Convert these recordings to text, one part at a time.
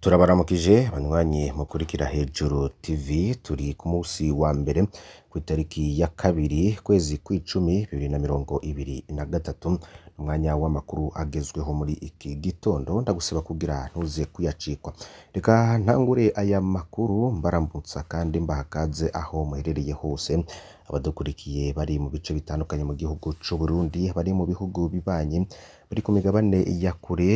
turabaramukije abanywanyi mukurikira hejuru tv turi ku munsi wa mbere ku itariki ya kabiri kwezi ku icumi bibiri na mirongo ibiri na gatatu umwanya w'amakuru agezweho muri iki gitondo ndagusaba kugira ntuze kuyacikwa reka ntangure aya makuru mbarambutsa kandi mbahakaze aho muherereye hose abadukurikiye bari mu bice bitandukanye mu gihugu cy'u Burundi bari mu bihugu bibanye bari ku migabane ya kure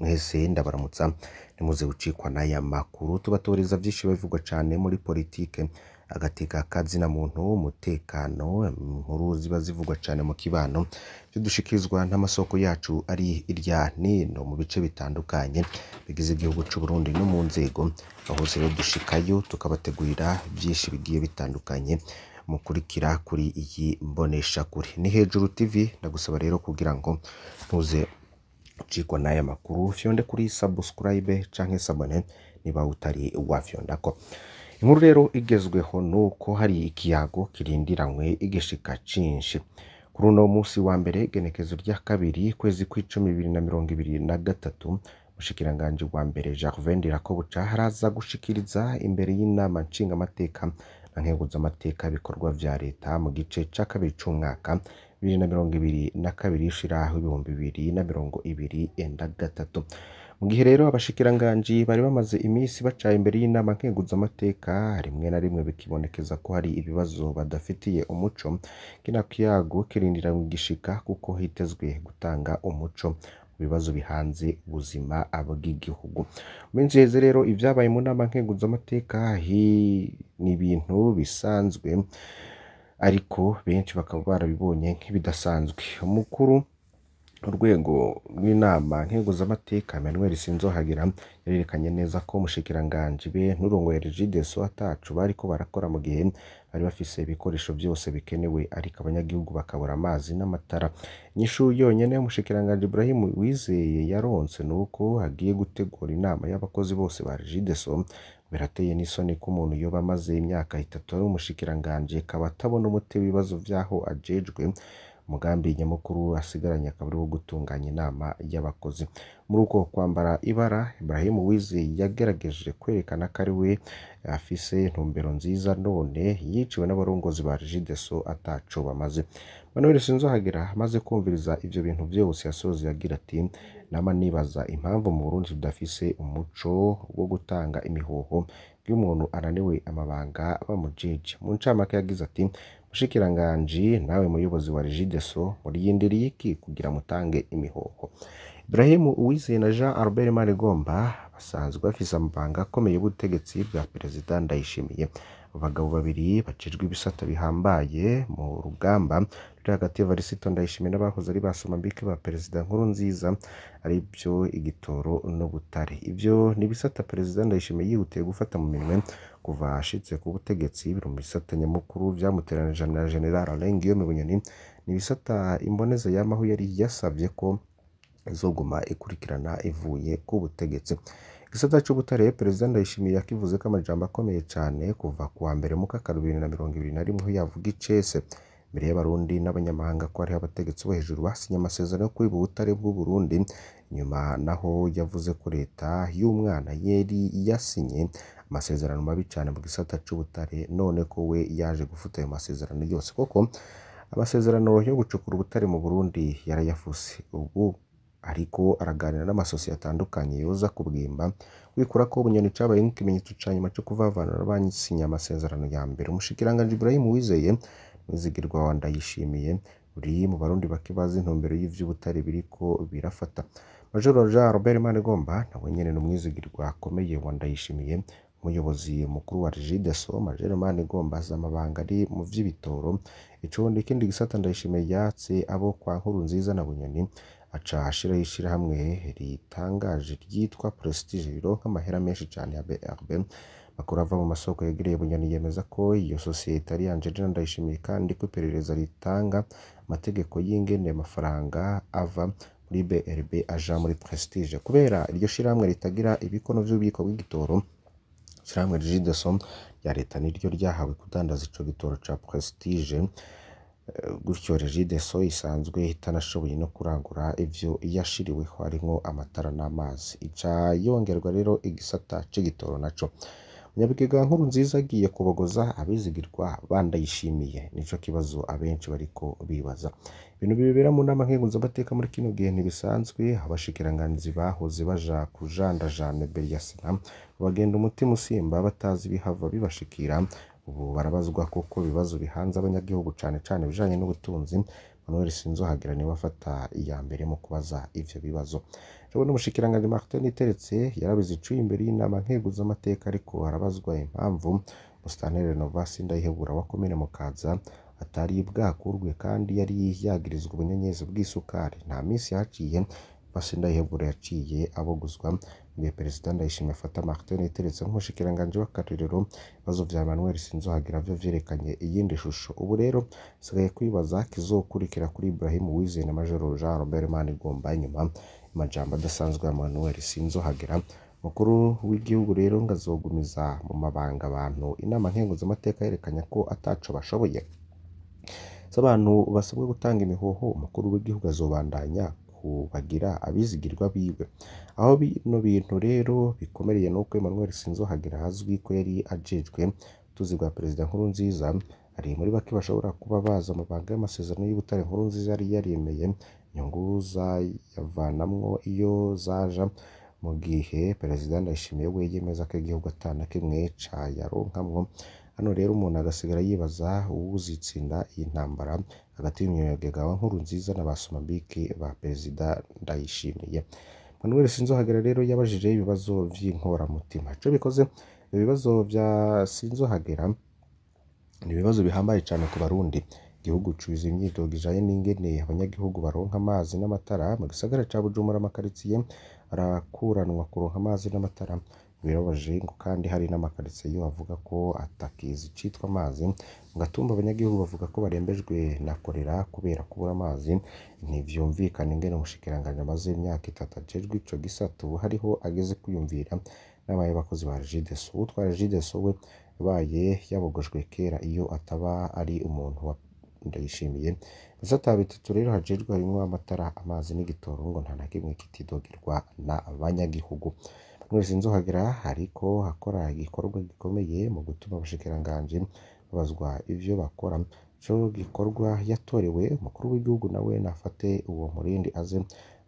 mwese ndabaramutsa ntimuze gucikwa n'aya makuru tubatoreza byinshi bivugwa cyane muri politiki agateka kazina muntu umutekano inkuru ziba zivugwa cyane mu kibano ibyo dushikirizwa n'amasoko yacu ari irya nino mu bice bitandukanye bigize igihugu cy'u Burundi no mu nzego bahose rero dushikayo tukabategurira byinshi bigiye bitandukanye mukurikira kuri iyi mboneshakure ni hejuru tv ndagusaba rero kugira ngo ntuze ucikwa n'aya makuru fyonde kuri sabusikarayibe cyangwa sabone niba utari wafyondako inkuru rero igezweho ni uko hari ikiyago kirindiranywe igishika cyinshi kuri uno munsi wa mbere igenekezo rya kabiri kwezi kw'icumi bibiri na mirongo ibiri na gatatu umushikiranganji wa mbere Gervain Ndirakobuca haraza gushikiriza imbere y'inama nshingamateka na nkenguzamateka bikorwa bya leta mu gice cya kabiri c'umwaka bibiri na mirongo ibiri na kabiri yishyiraho ibihumbi bibiri na mirongo ibiri enda gatatu mu gihe rero abashikiranganji bari bamaze iminsi bacaye imbere y'inama nkenguzamateka rimwe na rimwe bikibonekeza ko hari ibibazo badafitiye umuco kino kiyago mu gishika kuko hitezwe gutanga umuco ibibazo bihanze ubuzima bw'igihugu mu minsi rero ibyabaye mu nama nkenguzamateka ni ibintu bisanzwe ariko benshi bakaba barabibonye nk'ibidasanzwe umukuru urwego rw'inama z’amateka Emmanuel Sinzohagira yarerekanye neza ko mushikiranganji be n'urongoye Regideso ataco bariko barakora mu gihe bari bafise ibikoresho byose bikenewe ariko abanyagihugu bakabura amazi n'amatara inyishu yonyine umushikiranganji Ibrahim wizeye yaronse ni uko hagiye gutegura inama y'abakozi bose ba Regideso birateye n'isoni ko umuntu yoba amaze imyaka itatu ari umushikiranganji akaba atabona umuti w'ibibazo by'aho ajejwe umugambi nyamukuru asigaranye akaba ari wo gutunganya inama y'abakozi muri uko kwambara ibara Ibrahim wizi yagerageje kwerekana ko ari we afise intumbero nziza none yiciwe n'abarongozi ba Jideso ataco bamaze Manuel Sinzohagera amaze kumviriza ibyo bintu byose yasoze yagira ati nama nibaza impamvu mu Burundi tudafise umuco wo gutanga imihoho y'umuntu ananiwe amabanga bamujije mu ncamake yagize ati mushikiranganji nawe muyobozi wa Regideso muri yindiriye iki kugira mutange imihoho Brahim Uwizeye na Jean Albert Marigomba basanzwe bafise amabanga akomeye y'ubutegetsi bwa perezida Ndayishimiye abagabo babiri bacishwa ibisata bihambaye mu rugamba ruri hagati y'avarisito ndayishimiye n'abahoze ari ba ba perezida nkuru nziza ari byo igitoro n'ubutare ibyo ni ibisata perezida ndayishimiye yihutiye gufata mu minwe kuva ashitse ku butegetsi biri mu bisata nyamukuru byamuteranije na general alain guillaume bunyoni ni ibisata imboneza yamaho yari yasabye ko zo ikurikirana ivuye ku butegetsi igisata cy'ubutare perezida ndayishimiye yakivuze ko amajambo akomeye cyane kuva ku wa mbere mukaka bibiri na mirongo ibiri na rimwe yavuga icese mbere y'abarundi n'abanyamahanga ko hariho abategetsi bo hejuru basinye amasezerano yo kwiba ubutare bw'u Burundi nyuma naho yavuze ko leta y'umwana yari yasinye amasezerano mabi cyane mu gisata cy'ubutare none ko we yaje gufuta ayo masezerano yose koko amasezerano yo gucukura ubutare mu Burundi yarayafuse ubu ariko araganira n'amasosiyete atandukanye yoza kubwimba wikura ko ubunyoni cyabaye nk'ikimenyetso cya nyuma cyo kuvavanura abasinya amasezerano ya mbere umushikiranganji Ibrahim Uwizeye Mwizigirwa wa Ndayishimiye uri mu barundi bakibaza intumbero biri ko birafata Majoro Jean Robert igomba nawe nyene n'umwizigirwa akomeye wa Ndayishimiye umuyobozi mukuru wa Regideso Major Manigomba amabanga ari mu vy'ibitoro icundi ikindi gisata Ndayishimiye yatse abo kwa nkuru nziza na bunyoni aca ashiraho ishyirahamwe ritangaje ryitwa Prestige rironka amahera menshi cyane ya BRB makuru ava mu masoko yegereye Bunyoni yemeza ko iyo sosiyete ari Angelina Ndayishimiye kandi ko iperereza ritanga amategeko y'ingene amafaranga ava muri BRB aja muri Prestige kubera iryo shirahamwe ritagira ibikono by'ububiko bw'igitoro ishyirahamwe Jideso rya leta niryo ryahawe kudandaza icyo gitoro ca Prestige gutyo regideso isanzwe itanashoboye no kurangura ibyo yashiriweho harimo amatara n'amazi ica yongerwa rero igisata cy'igitoro nacyo nyabwiga nkuru nziza agiye kubogoza abizigirwa bandayishimiye nicyo kibazo abenshi bariko bibaza ibintu bibera mu nama nkenguzamateka muri kino gihe ntibisanzwe abashikiranganzi bahoze baja kujandajana imbere ya sena bagenda umutima usimba batazi ibihava bibashikira ubu barabazwa kuko ibibazo bihanze abanyagihugu cyane cyane ibijyanye n'ubutunzi manuel sinzohagira niwe afata iya mbere mu kubaza ibyo bibazo rero n'umushikiranganji martin iteretse yarabize icuye imbere y'inama nkeguzamateka ariko harabazwa impamvu musitanteri novasi ndayihebura wakomere komine mukaza atari bwakurwe kandi yari yagirizwa ubunyenyezi bw'isukari nta minsi yaciye Patient Ndayihebura yaciye abuguzwa mu gihe Perezida Ndayishimiye Fata Martin yateretse nk'umushikiranganji w'akarerero ibibazo bya Manuel Sinzohagira vyo vyerekanye iyindi shusho ubu rero sigaye kwibaza kizokurikira kuri Ibrahim Uwizeye na Major Jean Robert Manigomba inyuma amajambo adasanzwe ya Manuel Sinzohagira mukuru w'igihugu rero ngo azogumiza mu mabanga abantu inama nkenguzamateka yerekanye ko ataco bashoboye abantu basabwe gutanga imihoho umukuru w'igihugu azobandanya bagira abizigirwa biwe aho bino bintu rero bikomereye ni uko Emmanuel Sinzohagera hazwi ko yari ajejwe ubutunzi bwa perezida nziza ari muri bake bashobora kuba baza amabanga y'amasezerano y'ubutare Nkurunziza yari yaremeye inyungu zayavanamwo iyo zaja mu gihe perezida Ndayishimiye we yemeza ko igihugu atana kimwe cayaronkamwo hano rero umuntu agasigara yibaza uzitsinda iyi ntambara hagati wa nkuru nziza na ba somabike ba perezida ndayishimiye manuel sinzohagera rero yabajije ibibazo by'inkoramutima icyo bikoze ibibazo bya sinzohagera ni ibibazo bihambaye cyane ku barundi igihugu cubiza imyidogo ijanye n'ingene abanyagihugu baronka amazi n'amatara mu gisagara ca bujumbura amakaritsiye arakuranwa kuronka amazi n'amatara birababaje ngo kandi hari n'amakaritsiye avuga ko atakizi icitwa amazi mu gatumba abanyagihugu bavuga ko barembejwe na korera kubera kubura amazi ntivyumvikana ingene umushikiranganje amaze imyaka itatu ajejwe icyo gisatu hariho ageze kwiyumvira n'abaye y'abakozi ba Regideso utwara Regideso we baye yabogojwe kera iyo ataba ari umuntu wa ndayishimiye ibisata bitatu rero hajerwe harimo amatara amazi n'igitoro ngo nta na kimwe kitidogerwa na banyagihugu mwese nzohagera ariko hakora igikorwa gikomeye mu gutuma abashikiranganji babazwa ibyo bakora cyo gikorwa yatorewe umukuru w'igihugu nawe nafate uwo murindi aze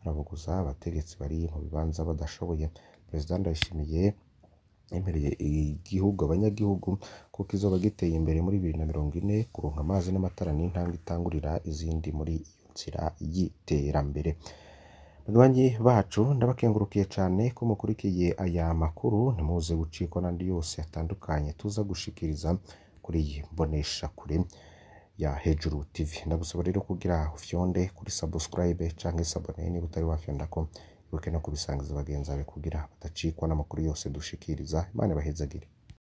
arabuguza abategetsi bari mu bibanza badashoboye perezida ndayishimiye yemereye igihugu abanyagihugu ko kizoba giteye imbere muri bibiri na mirongo ine kuronka amazi n'amatara ni itangurira izindi muri iyo nzira y'iterambere banywanyi bacu ndabakengurukiye cyane ko mukurikiye aya makuru ntimuze gucikwa n'andi yose atandukanye tuza gushikiriza kuri iyi mbonesha kure ya hejuru tv ndagusaba rero kugira ufyonde kuri subscribe cyangwa isabone niba utari wafyonda ko twibuke no kubisangiza bagenzi bawe kugira batacikwa n'amakuru yose dushikiriza imana ibahezagire